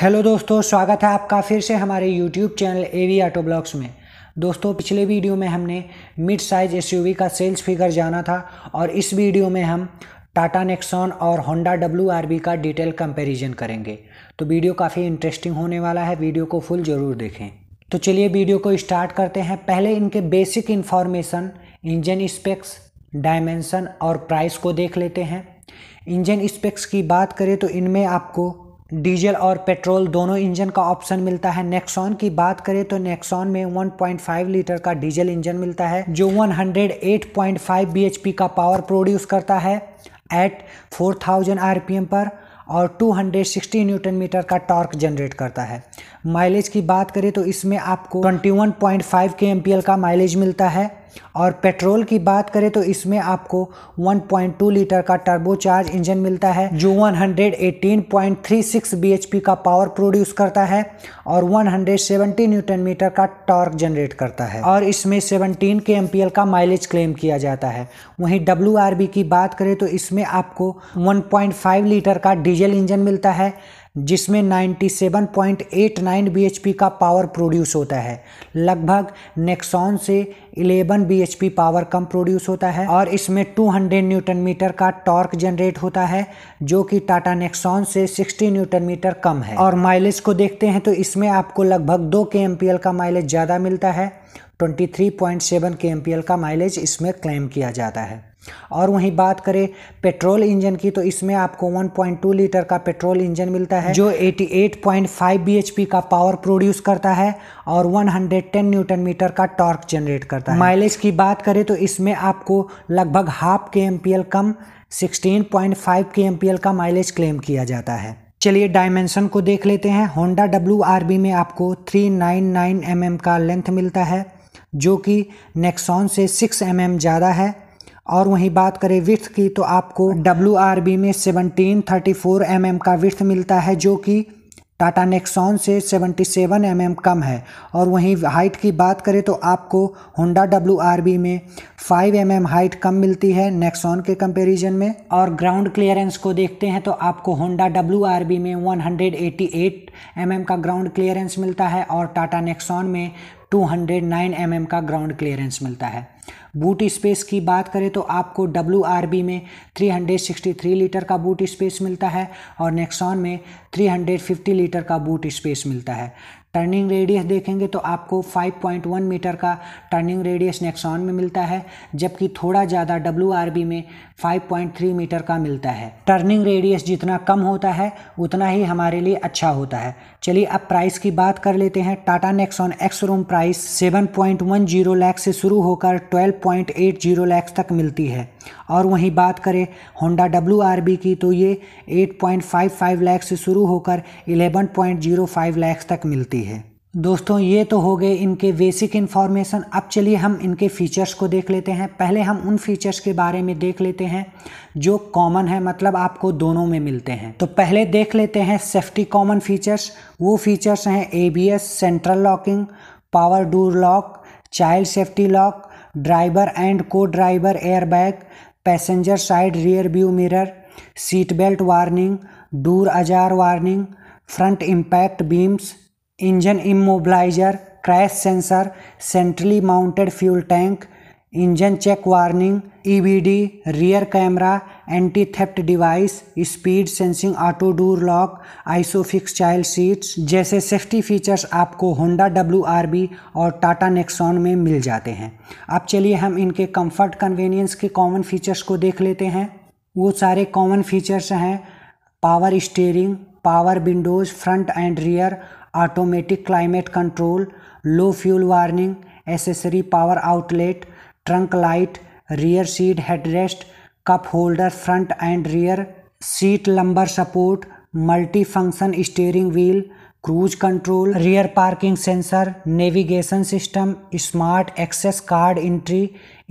hello दोस्तों स्वागत है आपका फिर से हमारे YouTube channel A V auto blogs में दोस्तों पिछले वीडियो में हमने मिड साइज वी का सेल्स फिगर जाना था और इस वीडियो में हम टाटा नेक्सॉन और होंडा डब्ल्यू का डिटेल कंपैरिजन करेंगे तो वीडियो काफ़ी इंटरेस्टिंग होने वाला है वीडियो को फुल ज़रूर देखें तो चलिए वीडियो को स्टार्ट करते हैं पहले इनके basic information engine specs dimension और प्राइस को देख लेते हैं इंजन स्पेक्स की बात करें तो इनमें आपको डीजल और पेट्रोल दोनों इंजन का ऑप्शन मिलता है नेक्सॉन की बात करें तो नेक्सॉन में 1.5 लीटर का डीजल इंजन मिलता है जो 108.5 बीएचपी का पावर प्रोड्यूस करता है एट 4000 आरपीएम पर और 260 न्यूटन मीटर का टॉर्क जनरेट करता है माइलेज की बात करें तो इसमें आपको 21.5 के एम का माइलेज मिलता है और पेट्रोल की बात करें तो इसमें आपको 1.2 लीटर का टर्बोचार्ज इंजन मिलता है जो 118.36 bhp का पावर प्रोड्यूस करता है और 170 न्यूटन मीटर का टॉर्क जनरेट करता है और इसमें 17 के एम का माइलेज क्लेम किया जाता है वहीं डब्ल्यू की बात करें तो इसमें आपको 1.5 लीटर का डीजल इंजन मिलता है जिसमें 97.89 bhp का पावर प्रोड्यूस होता है लगभग नेक्सॉन से 11 bhp पावर कम प्रोड्यूस होता है और इसमें 200 न्यूटन मीटर का टॉर्क जनरेट होता है जो कि टाटा नेक्सॉन से 60 न्यूटन मीटर कम है और माइलेज को देखते हैं तो इसमें आपको लगभग दो के का माइलेज ज़्यादा मिलता है 23.7 के का माइलेज इसमें क्लेम किया जाता है और वहीं बात करें पेट्रोल इंजन की तो इसमें आपको 1.2 लीटर का पेट्रोल इंजन मिलता है जो 88.5 bhp का पावर प्रोड्यूस करता है और 110 न्यूटन मीटर का टॉर्क जनरेट करता है माइलेज की बात करें तो इसमें आपको लगभग हाफ के एम कम 16.5 के एम का माइलेज क्लेम किया जाता है चलिए डायमेंशन को देख लेते हैं होंडा डब्ल्यू में आपको 399 mm का लेंथ मिलता है जो कि नेक्सॉन से 6 एम mm ज़्यादा है और वहीं बात करें विथ की तो आपको डब्ल्यू आर बी में seventeen thirty four M M का विथ मिलता है जो कि टाटा नेक्सॉन से 77 सेवन mm कम है और वहीं हाइट की बात करें तो आपको होंडा डब्ल्यू आर बी में 5 mm हाइट कम मिलती है नेक्सॉन के कंपैरिजन में और ग्राउंड क्लियरेंस को देखते हैं तो आपको होंडा डब्ल्यू आर बी में 188 mm का ग्राउंड क्लियरेंस मिलता है और टाटा नेक्सॉन में 209 mm का ग्राउंड क्लियरेंस मिलता है बूट स्पेस की बात करें तो आपको डब्ल्यू में 363 लीटर का बूट स्पेस मिलता है और नेक्सॉन में 350 लीटर का बूट स्पेस मिलता है टर्निंग रेडियस देखेंगे तो आपको 5.1 मीटर का टर्निंग रेडियस नेक्सॉन में मिलता है जबकि थोड़ा ज़्यादा डब्ल्यू में 5.3 मीटर का मिलता है टर्निंग रेडियस जितना कम होता है उतना ही हमारे लिए अच्छा होता है चलिए अब प्राइस की बात कर लेते हैं Tata Nexon ex room price 7.10 lakh से शुरू होकर 12.80 लाख तक मिलती है और वहीं बात करें होंडा डब्ल्यू की तो ये 8.55 लाख से शुरू होकर 11.05 लाख तक मिलती है सकती है दोस्तों ये तो हो गए इनके बेसिक इन्फॉर्मेशन अब चलिए हम इनके फीचर्स को देख लेते हैं पहले हम उन फीचर्स के बारे में देख लेते हैं जो कॉमन है मतलब आपको दोनों में मिलते हैं तो पहले देख लेते हैं सेफ्टी कॉमन फीचर्स वो फीचर्स हैं ABS central locking power door lock child safety lock driver and co driver airbag passenger side rear view mirror seat belt warning door ajar warning front impact beams engine immobiliser crash sensor centrally mounted fuel tank engine check warning EBD e rear camera anti theft device speed sensing auto door lock ISOFIX child seats जैसे safety features आपको Honda W और Tata Nexon में मिल जाते हैं अब चलिए हम इनके कंफर्ट कन्वीनियंस के कॉमन फीचर्स को देख लेते हैं वो सारे कॉमन फीचर्स हैं power steering power windows front and rear automatic climate control low fuel warning accessory power outlet trunk light rear seat headrest cup holder front and rear seat lumbar support multi function steering wheel cruise control rear parking sensor navigation system smart access card entry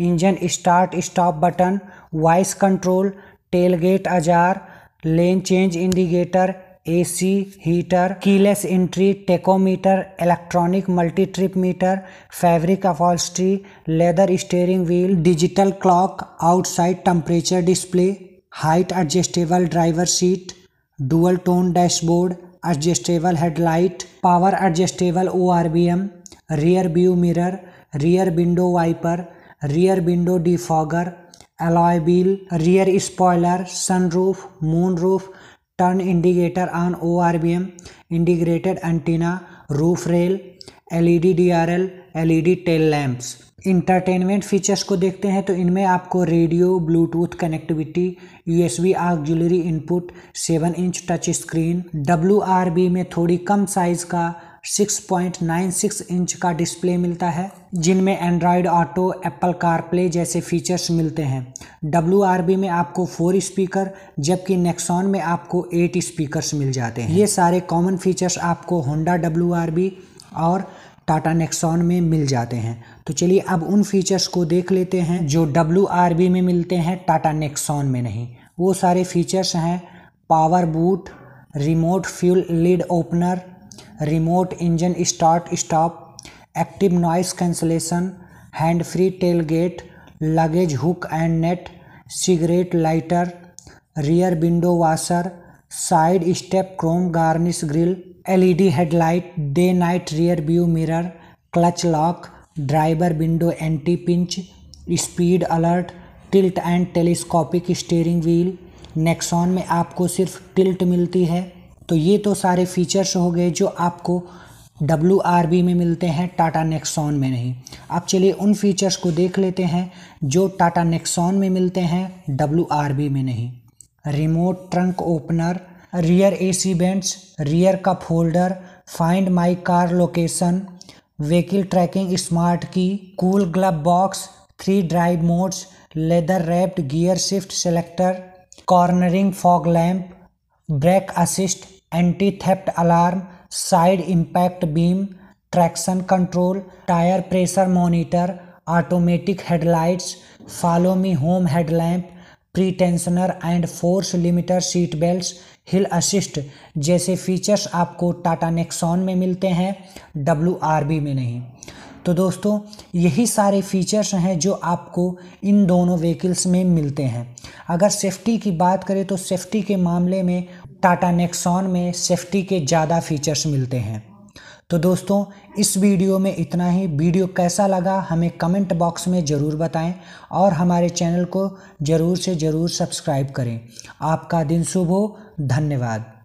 engine start stop button voice control tailgate अजार lane change indicator AC heater keyless entry tachometer electronic multi trip meter fabric upholstery leather steering wheel digital clock outside temperature display height adjustable driver seat dual tone dashboard adjustable headlight power adjustable O R V M rear view mirror rear window wiper rear window defogger alloy wheel rear spoiler sunroof moon roof turn indicator on O R V M integrated antenna roof rail L E D D R L L E D tail lamps entertainment features को देखते हैं तो इनमें आपको radio bluetooth connectivity U S B jewellery input seven inch touch screen W R B में थोड़ी कम size का 6.96 inch का डिस्प्ले मिलता है जिनमें एंड्रॉयड ऑटो एप्पल कारप्ले जैसे फीचर्स मिलते हैं डब्ल्यू में आपको फोर स्पीकर जबकि नेक्सॉन में आपको एट स्पीकर्स मिल जाते हैं ये सारे कॉमन फीचर्स आपको होंडा डब्ल्यू और टाटा नेक्सॉन में मिल जाते हैं तो चलिए अब उन फीचर्स को देख लेते हैं जो डब्ल्यू में मिलते हैं टाटा नेक्सॉन में नहीं वो सारे फीचर्स हैं power boot remote fuel lid opener remote engine start stop active noise cancellation hand free tail gate luggage hook and net cigarette lighter rear window washer side step chrome garnish grill LED headlight day night rear view mirror clutch lock driver window anti pinch speed alert tilt and telescopic steering wheel Nexon में आपको सिर्फ tilt मिलती है तो ये तो सारे features हो गए जो आपको डब्ल्यू में मिलते हैं टाटा नेक्सॉन में नहीं अब चलिए उन फीचर्स को देख लेते हैं जो टाटा नेक्सॉन में मिलते हैं डब्ल्यू में नहीं remote trunk opener rear AC bench rear cup holder find my car location vehicle tracking smart key cool glove box three drive modes leather wrapped gear shift selector cornering fog lamp brake assist anti theft alarm side impact beam traction control tyre pressure monitor automatic headlights follow me home headlamp pre tensioner and force limiter seat belt hill assist जैसे features आपको Tata Nexon में मिलते हैं W में नहीं तो दोस्तों यही सारे फीचर्स हैं जो आपको इन दोनों व्हीकल्स में मिलते हैं अगर सेफ़्टी की बात करें तो सेफ़्टी के मामले में टाटा नेक्सॉन में सेफ्टी के ज़्यादा फीचर्स मिलते हैं तो दोस्तों इस वीडियो में इतना ही वीडियो कैसा लगा हमें कमेंट बॉक्स में ज़रूर बताएं और हमारे चैनल को ज़रूर से ज़रूर सब्सक्राइब करें आपका दिन शुभ हो धन्यवाद